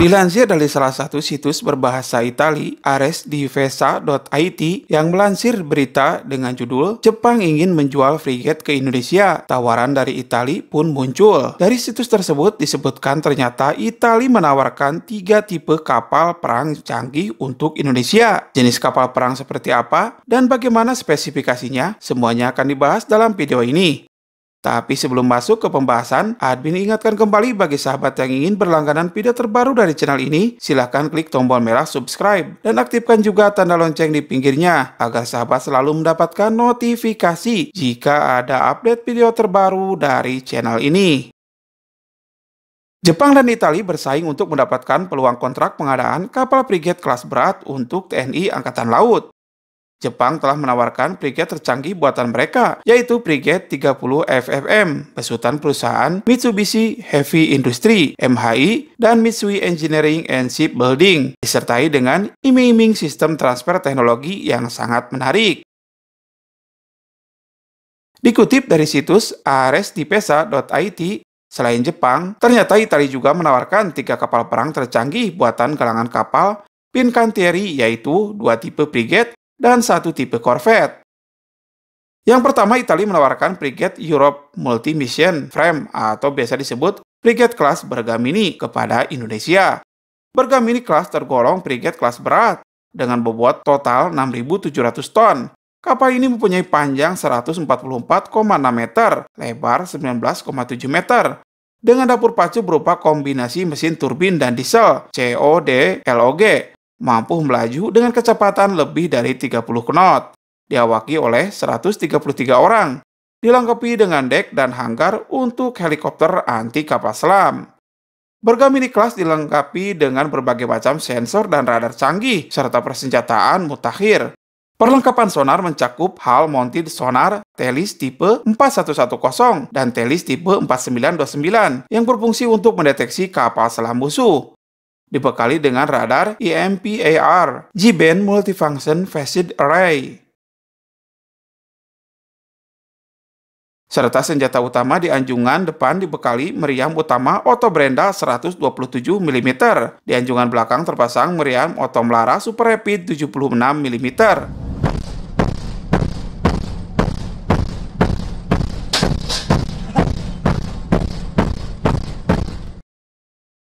Dilansir dari salah satu situs berbahasa Itali, aresdivesa.it, yang melansir berita dengan judul Jepang ingin menjual frigate ke Indonesia, tawaran dari Itali pun muncul. Dari situs tersebut disebutkan ternyata Itali menawarkan tiga tipe kapal perang canggih untuk Indonesia. Jenis kapal perang seperti apa dan bagaimana spesifikasinya, semuanya akan dibahas dalam video ini. Tapi sebelum masuk ke pembahasan, admin ingatkan kembali bagi sahabat yang ingin berlangganan video terbaru dari channel ini, silahkan klik tombol merah subscribe dan aktifkan juga tanda lonceng di pinggirnya agar sahabat selalu mendapatkan notifikasi jika ada update video terbaru dari channel ini. Jepang dan Italia bersaing untuk mendapatkan peluang kontrak pengadaan kapal frigate kelas berat untuk TNI Angkatan Laut. Jepang telah menawarkan frigate tercanggih buatan mereka, yaitu frigate 30 FFM, besutan perusahaan Mitsubishi Heavy Industry (MHI) dan Mitsui Engineering and Shipbuilding, disertai dengan iming-iming sistem transfer teknologi yang sangat menarik. Dikutip dari situs arsdipesa.it, selain Jepang, ternyata Italia juga menawarkan tiga kapal perang tercanggih buatan kalangan kapal Pincantieri yaitu dua tipe frigate dan satu tipe Corvette. Yang pertama, Italia menawarkan frigate Europe Multi-Mission Frame atau biasa disebut frigate kelas Bergamini kepada Indonesia. Bergamini kelas tergolong frigate kelas berat dengan bobot total 6.700 ton. Kapal ini mempunyai panjang 144,6 meter, lebar 19,7 meter, dengan dapur pacu berupa kombinasi mesin turbin dan diesel COD LOG mampu melaju dengan kecepatan lebih dari 30 knot, diawaki oleh 133 orang, dilengkapi dengan dek dan hanggar untuk helikopter anti kapal selam. Bergam ini kelas dilengkapi dengan berbagai macam sensor dan radar canggih, serta persenjataan mutakhir. Perlengkapan sonar mencakup HAL mounted sonar TELIS tipe 4110 dan TELIS tipe 4929 yang berfungsi untuk mendeteksi kapal selam musuh dibekali dengan radar IMPAR e G-band multifunction phased array. Serta senjata utama di anjungan depan dibekali meriam utama Otto Brenda 127 mm. Di anjungan belakang terpasang meriam Otto Melara Super Rapid 76 mm.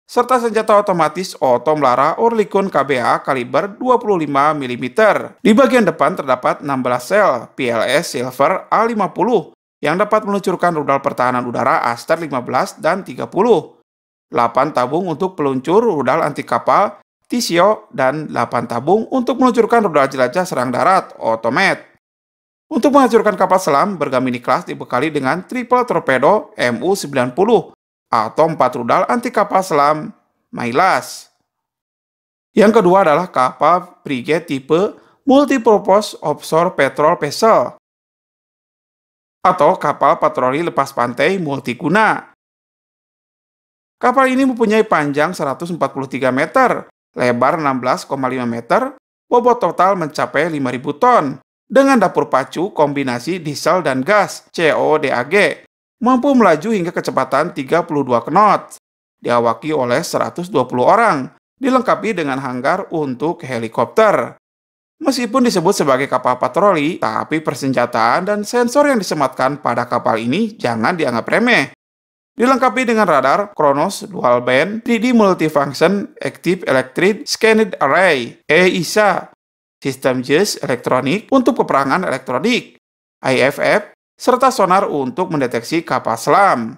serta senjata otomatis otomlara Melara Orlikon KBA kaliber 25 mm. Di bagian depan terdapat 16 sel PLS Silver A50 yang dapat meluncurkan rudal pertahanan udara Aster 15 dan 30. 8 tabung untuk peluncur rudal anti kapal Tisio dan 8 tabung untuk meluncurkan rudal jelajah serang darat Otomet. Untuk menghancurkan kapal selam, bergamini kelas dibekali dengan triple torpedo MU-90 atau empat rudal anti kapal selam Mailas. Yang kedua adalah kapal frigate tipe Multipurpose Offshore petrol Vessel atau kapal patroli lepas pantai multiguna. Kapal ini mempunyai panjang 143 meter, lebar 16,5 meter, bobot total mencapai 5.000 ton, dengan dapur pacu kombinasi diesel dan gas CODAG mampu melaju hingga kecepatan 32 knot, diawaki oleh 120 orang, dilengkapi dengan hanggar untuk helikopter. Meskipun disebut sebagai kapal patroli, tapi persenjataan dan sensor yang disematkan pada kapal ini jangan dianggap remeh. Dilengkapi dengan radar Kronos Dual Band 3D Multifunction Active Electric Scanned Array EISA, sistem JIS e elektronik untuk peperangan elektronik, IFF serta sonar untuk mendeteksi kapal selam.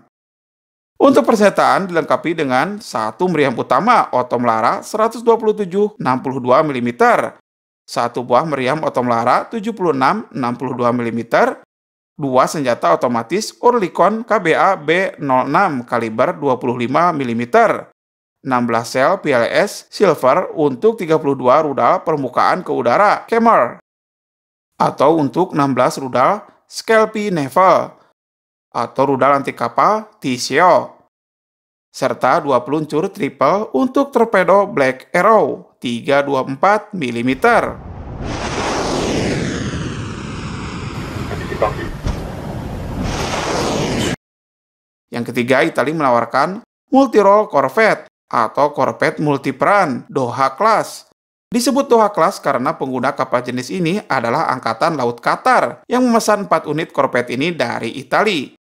Untuk persenjataan dilengkapi dengan satu meriam utama otom lara 127 62 mm, satu buah meriam otom lara 76 62 mm, dua senjata otomatis Orlikon KBA B06 kaliber 25 mm, 16 sel PLS Silver untuk 32 rudal permukaan ke udara Kemar atau untuk 16 rudal Scalpi Naval atau rudal anti kapal TCO, serta dua peluncur triple untuk torpedo Black Arrow 324 mm. Yang ketiga, Italia menawarkan multi-role corvette atau corvette multiperan Doha class Disebut Doha Class karena pengguna kapal jenis ini adalah Angkatan Laut Qatar yang memesan 4 unit korpet ini dari Itali.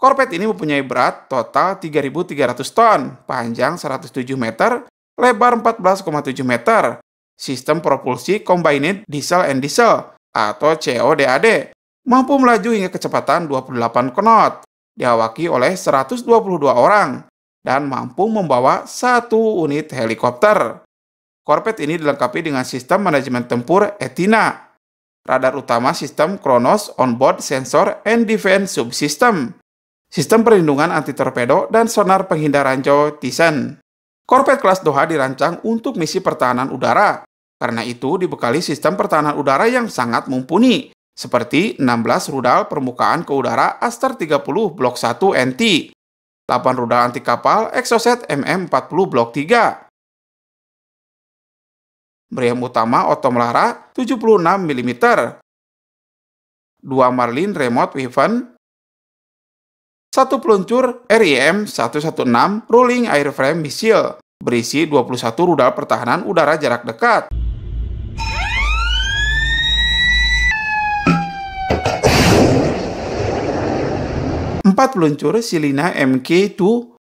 Korpet ini mempunyai berat total 3.300 ton, panjang 107 meter, lebar 14,7 meter, sistem propulsi combined diesel and diesel atau CODAD, mampu melaju hingga kecepatan 28 knot, diawaki oleh 122 orang, dan mampu membawa satu unit helikopter. Korpet ini dilengkapi dengan sistem manajemen tempur Etina, radar utama sistem Kronos onboard sensor and defense subsystem, sistem perlindungan anti torpedo dan sonar penghindar ranjau Tizen. Korpet kelas Doha dirancang untuk misi pertahanan udara. Karena itu dibekali sistem pertahanan udara yang sangat mumpuni, seperti 16 rudal permukaan ke udara Aster 30 Blok 1 NT, 8 rudal anti kapal Exocet MM40 Blok 3, meriam utama Otomelara 76 mm, 2 Marlin Remote Weapon, 1 peluncur rem 116 Rolling Airframe Missile berisi 21 rudal pertahanan udara jarak dekat. Empat peluncur Silina MK-2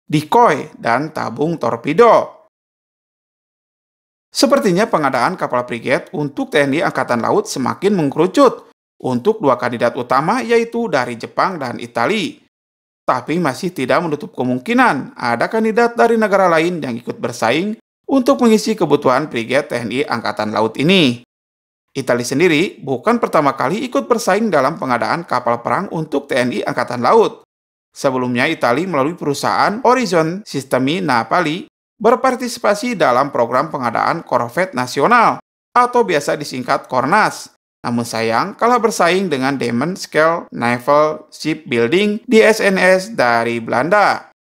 decoy dan tabung torpedo. Sepertinya pengadaan kapal frigate untuk TNI Angkatan Laut semakin mengkerucut untuk dua kandidat utama yaitu dari Jepang dan Italia. Tapi masih tidak menutup kemungkinan ada kandidat dari negara lain yang ikut bersaing untuk mengisi kebutuhan frigate TNI Angkatan Laut ini. Italia sendiri bukan pertama kali ikut bersaing dalam pengadaan kapal perang untuk TNI Angkatan Laut. Sebelumnya Italia melalui perusahaan Horizon Sistemi Napali berpartisipasi dalam program pengadaan korvet nasional atau biasa disingkat Kornas. Namun sayang, kalah bersaing dengan Demon Scale Naval Shipbuilding di SNS dari Belanda.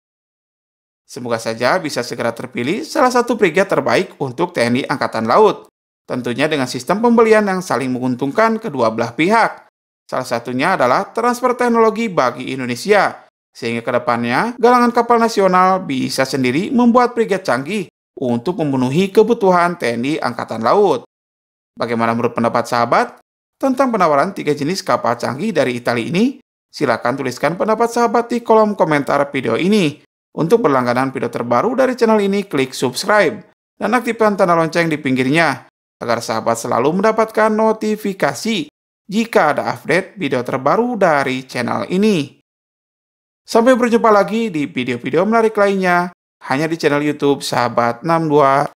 Semoga saja bisa segera terpilih salah satu pria terbaik untuk TNI Angkatan Laut. Tentunya dengan sistem pembelian yang saling menguntungkan kedua belah pihak. Salah satunya adalah transfer teknologi bagi Indonesia, sehingga kedepannya galangan kapal nasional bisa sendiri membuat frigat canggih untuk memenuhi kebutuhan TNI Angkatan Laut. Bagaimana menurut pendapat sahabat tentang penawaran tiga jenis kapal canggih dari Italia ini? Silakan tuliskan pendapat sahabat di kolom komentar video ini. Untuk berlangganan video terbaru dari channel ini, klik subscribe dan aktifkan tanda lonceng di pinggirnya agar sahabat selalu mendapatkan notifikasi jika ada update video terbaru dari channel ini. Sampai berjumpa lagi di video-video menarik lainnya hanya di channel YouTube Sahabat 62